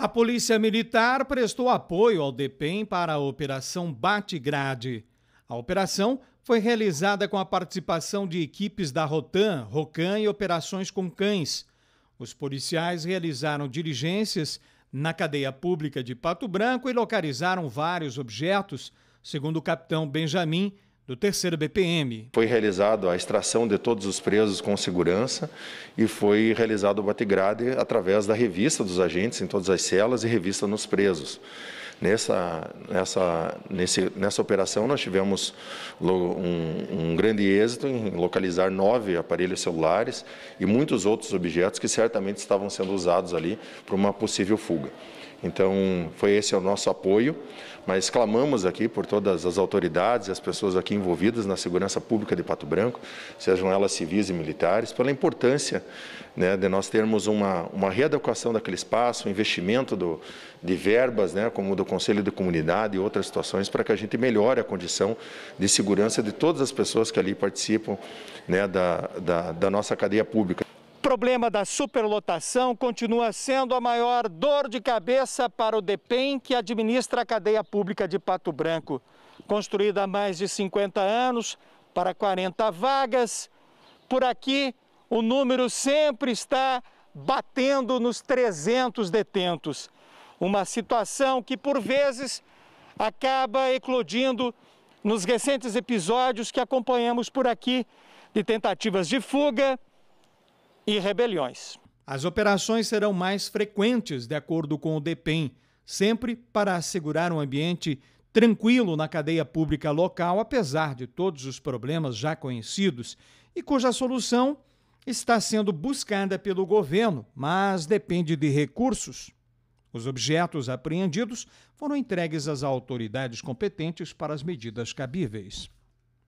A Polícia Militar prestou apoio ao DEPEN para a Operação Batigrade. A operação foi realizada com a participação de equipes da Rotan, Rocan e Operações com Cães. Os policiais realizaram diligências na cadeia pública de Pato Branco e localizaram vários objetos, segundo o capitão Benjamin, do terceiro BPM. Foi realizada a extração de todos os presos com segurança e foi realizado o batigrade através da revista dos agentes em todas as celas e revista nos presos. Nessa, nessa, nesse, nessa operação, nós tivemos um, um grande êxito em localizar nove aparelhos celulares e muitos outros objetos que certamente estavam sendo usados ali para uma possível fuga. Então, foi esse o nosso apoio, mas clamamos aqui por todas as autoridades e as pessoas aqui envolvidas na segurança pública de Pato Branco, sejam elas civis e militares, pela importância né, de nós termos uma, uma readequação daquele espaço, um investimento do, de verbas, né, como do Conselho de Comunidade e outras situações, para que a gente melhore a condição de segurança de todas as pessoas que ali participam né, da, da, da nossa cadeia pública problema da superlotação continua sendo a maior dor de cabeça para o DEPEN, que administra a cadeia pública de Pato Branco. Construída há mais de 50 anos, para 40 vagas, por aqui o número sempre está batendo nos 300 detentos. Uma situação que, por vezes, acaba eclodindo nos recentes episódios que acompanhamos por aqui de tentativas de fuga e rebeliões. As operações serão mais frequentes, de acordo com o DEPEN, sempre para assegurar um ambiente tranquilo na cadeia pública local, apesar de todos os problemas já conhecidos e cuja solução está sendo buscada pelo governo, mas depende de recursos. Os objetos apreendidos foram entregues às autoridades competentes para as medidas cabíveis.